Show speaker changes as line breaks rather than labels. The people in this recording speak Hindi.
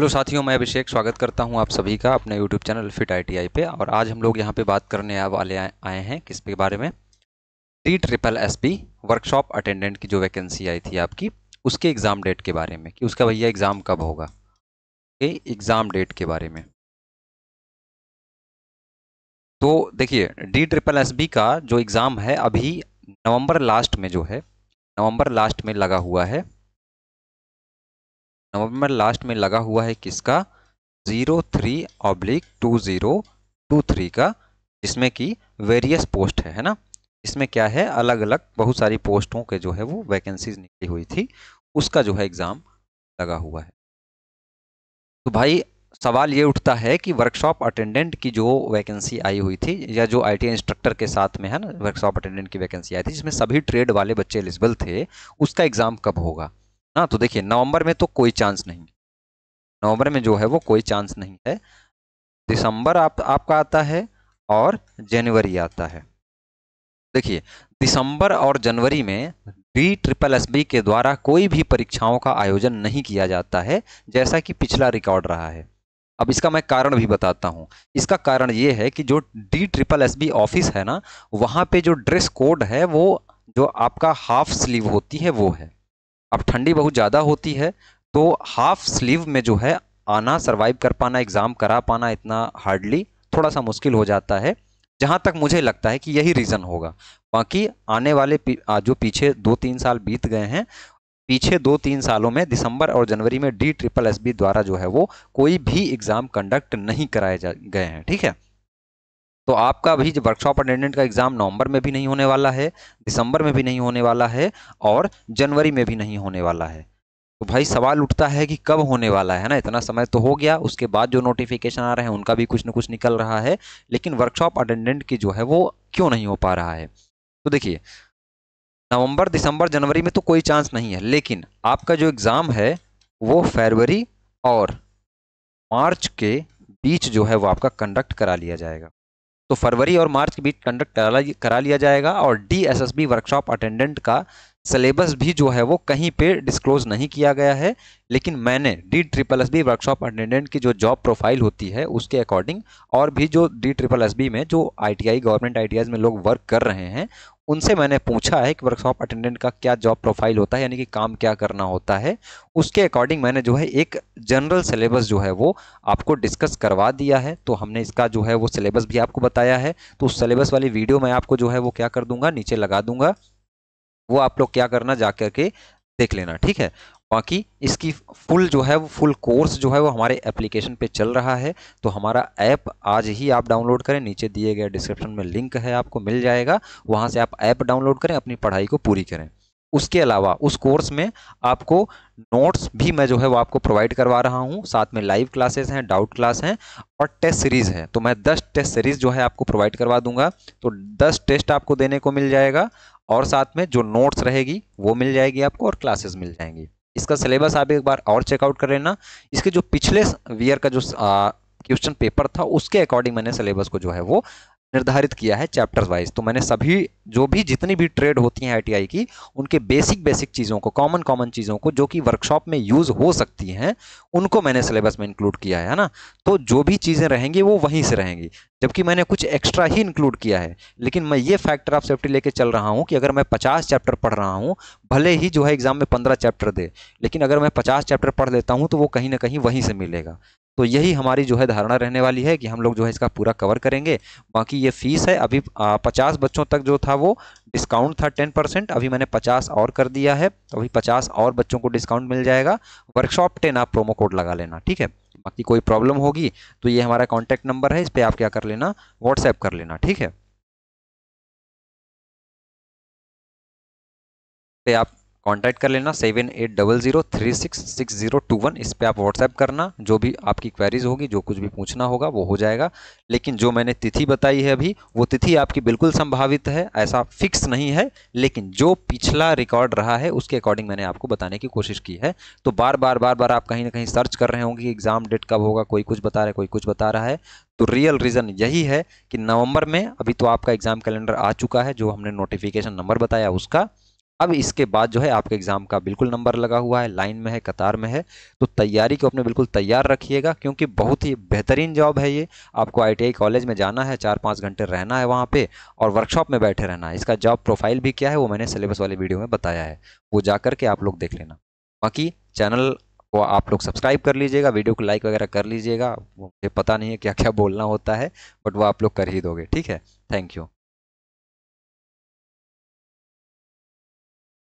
हेलो साथियों मैं अभिषेक स्वागत करता हूं आप सभी का अपने यूट्यूब चैनल फिट आईटीआई पे और आज हम लोग यहां पे बात करने वाले आए हैं किस पे बारे में T triple S P workshop attendant की जो वैकेंसी आई थी आपकी उसके एग्ज़ाम डेट के बारे में कि उसका भैया एग्ज़ाम कब होगा ओके एग्ज़ाम डेट के बारे में तो देखिए डी ट्रिपल एस बी का जो एग्ज़ाम है अभी नवंबर लास्ट में जो है नवंबर लास्ट में लगा हुआ है नवंबर लास्ट में लगा हुआ है किसका zero three oblique two zero two three का जिसमें कि वेरियस पोस्ट है है ना इसमें क्या है अलग अलग बहुत सारी पोस्टों के जो है वो वैकेंसीज निकली हुई थी उसका जो है एग्ज़ाम लगा हुआ है तो भाई सवाल ये उठता है कि वर्कशॉप अटेंडेंट की जो वैकेंसी आई हुई थी या जो आई इंस्ट्रक्टर के साथ में है ना वर्कशॉप अटेंडेंट की वैकेंसी आई थी जिसमें सभी ट्रेड वाले बच्चे एलिजिबल थे उसका एग्ज़ाम कब होगा ना हाँ, तो देखिए नवंबर में तो कोई चांस नहीं नवंबर में जो है वो कोई चांस नहीं है दिसंबर आप आपका आता है और जनवरी आता है देखिए दिसंबर और जनवरी में बी ट्रिपल एस बी के द्वारा कोई भी परीक्षाओं का आयोजन नहीं किया जाता है जैसा कि पिछला रिकॉर्ड रहा है अब इसका मैं कारण भी बताता हूँ इसका कारण ये है कि जो D triple S B office है ना वहाँ पे जो ड्रेस कोड है वो जो आपका हाफ स्लीव होती है वो है अब ठंडी बहुत ज़्यादा होती है तो हाफ स्लीव में जो है आना सर्वाइव कर पाना एग्ज़ाम करा पाना इतना हार्डली थोड़ा सा मुश्किल हो जाता है जहाँ तक मुझे लगता है कि यही रीज़न होगा बाकी आने वाले पी, जो पीछे दो तीन साल बीत गए हैं पीछे दो तीन सालों में दिसंबर और जनवरी में डी ट्रिपल एस द्वारा जो है वो कोई भी एग्ज़ाम कंडक्ट नहीं कराए गए हैं ठीक है तो आपका भी वर्कशॉप अटेंडेंट का एग्ज़ाम नवंबर में भी नहीं होने वाला है दिसंबर में भी नहीं होने वाला है और जनवरी में भी नहीं होने वाला है तो भाई सवाल उठता है कि कब होने वाला है ना इतना समय तो हो गया उसके बाद जो नोटिफिकेशन आ रहे हैं उनका भी कुछ ना कुछ निकल रहा है लेकिन वर्कशॉप अटेंडेंट की जो है वो क्यों नहीं हो पा रहा है तो देखिए नवंबर दिसंबर जनवरी में तो कोई चांस नहीं है लेकिन आपका जो एग्ज़ाम है वो फरवरी और मार्च के बीच जो है वो आपका कंडक्ट करा लिया जाएगा तो फरवरी और मार्च के बीच कंडक्ट करा लिया जाएगा और डी वर्कशॉप अटेंडेंट का सिलेबस भी जो है वो कहीं पे डिस्क्लोज नहीं किया गया है लेकिन मैंने D triple S B workshop attendant की जो जॉब प्रोफाइल होती है उसके अकॉर्डिंग और भी जो डी ट्रिपल एस बी में जो आईटीआई गवर्नमेंट आईटीआई में लोग वर्क कर रहे हैं उनसे मैंने पूछा है कि वर्कशॉप अटेंडेंट का क्या जॉब प्रोफाइल होता है यानी कि काम क्या करना होता है उसके अकॉर्डिंग मैंने जो है एक जनरल सिलेबस जो है वो आपको डिस्कस करवा दिया है तो हमने इसका जो है वो सिलेबस भी आपको बताया है तो उस सिलेबस वाली वीडियो मैं आपको जो है वो क्या कर दूंगा नीचे लगा दूंगा वो आप लोग क्या करना जा करके देख लेना ठीक है बाकी इसकी फुल जो है वो फुल कोर्स जो है वो हमारे एप्लीकेशन पे चल रहा है तो हमारा ऐप आज ही आप डाउनलोड करें नीचे दिए गए डिस्क्रिप्शन में लिंक है आपको मिल जाएगा वहाँ से आप ऐप डाउनलोड करें अपनी पढ़ाई को पूरी करें उसके अलावा उस कोर्स में आपको नोट्स भी मैं जो है वो आपको प्रोवाइड करवा रहा हूँ साथ में लाइव क्लासेस हैं डाउट क्लास हैं और टेस्ट सीरीज़ है तो मैं 10 टेस्ट सीरीज़ जो है आपको प्रोवाइड करवा दूंगा तो 10 टेस्ट आपको देने को मिल जाएगा और साथ में जो नोट्स रहेगी वो मिल जाएगी आपको और क्लासेस मिल जाएंगी इसका सिलेबस आप एक बार और चेकआउट कर लेना इसके जो पिछले ईयर का जो क्वेश्चन पेपर था उसके अकॉर्डिंग मैंने सिलेबस को जो है वो निर्धारित किया है चैप्टर वाइज तो मैंने सभी जो भी जितनी भी ट्रेड होती हैं आईटीआई की उनके बेसिक बेसिक चीज़ों को कॉमन कॉमन चीज़ों को जो कि वर्कशॉप में यूज़ हो सकती हैं उनको मैंने सिलेबस में इंक्लूड किया है ना तो जो भी चीज़ें रहेंगी वो वहीं से रहेंगी जबकि मैंने कुछ एक्स्ट्रा ही इंक्लूड किया है लेकिन मैं ये फैक्टर ऑफ सेफ्टी लेके चल रहा हूँ कि अगर मैं पचास चैप्टर पढ़ रहा हूँ भले ही जो है एग्ज़ाम में पंद्रह चैप्टर दे लेकिन अगर मैं पचास चैप्टर पढ़ लेता हूँ तो वो कहीं ना कहीं वहीं से मिलेगा तो यही हमारी जो है धारणा रहने वाली है कि हम लोग जो है इसका पूरा कवर करेंगे बाकी ये फीस है अभी पचास बच्चों तक जो था वो डिस्काउंट था टेन परसेंट अभी मैंने पचास और कर दिया है तो अभी पचास और बच्चों को डिस्काउंट मिल जाएगा वर्कशॉप टेन आप प्रोमो कोड लगा लेना ठीक है बाकी कोई प्रॉब्लम होगी तो ये हमारा कॉन्टैक्ट नंबर है इस पर आप क्या कर लेना व्हाट्सएप कर लेना ठीक है पे आप कांटेक्ट कर लेना seven eight double zero three six six zero two one इस पर आप व्हाट्सएप करना जो भी आपकी क्वेरीज होगी जो कुछ भी पूछना होगा वो हो जाएगा लेकिन जो मैंने तिथि बताई है अभी वो तिथि आपकी बिल्कुल संभावित है ऐसा फिक्स नहीं है लेकिन जो पिछला रिकॉर्ड रहा है उसके अकॉर्डिंग मैंने आपको बताने की कोशिश की है तो बार बार बार बार आप कहीं ना कहीं सर्च कर रहे होंगे एग्ज़ाम डेट कब होगा कोई कुछ बता रहा है कोई कुछ बता रहा है तो रियल रीज़न यही है कि नवंबर में अभी तो आपका एग्ज़ाम कैलेंडर आ चुका है जो हमने नोटिफिकेशन नंबर बताया उसका अब इसके बाद जो है आपके एग्ज़ाम का बिल्कुल नंबर लगा हुआ है लाइन में है कतार में है तो तैयारी को अपने बिल्कुल तैयार रखिएगा क्योंकि बहुत ही बेहतरीन जॉब है ये आपको आईटीआई कॉलेज में जाना है चार पाँच घंटे रहना है वहाँ पे और वर्कशॉप में बैठे रहना है इसका जॉब प्रोफाइल भी क्या है वो मैंने सिलेबस वाले वीडियो में बताया है वो जा करके आप लोग देख लेना बाकी चैनल को आप लोग सब्सक्राइब कर लीजिएगा वीडियो को लाइक वगैरह कर लीजिएगा मुझे पता नहीं है क्या क्या बोलना होता है बट वो आप लोग कर ही दोगे ठीक है थैंक यू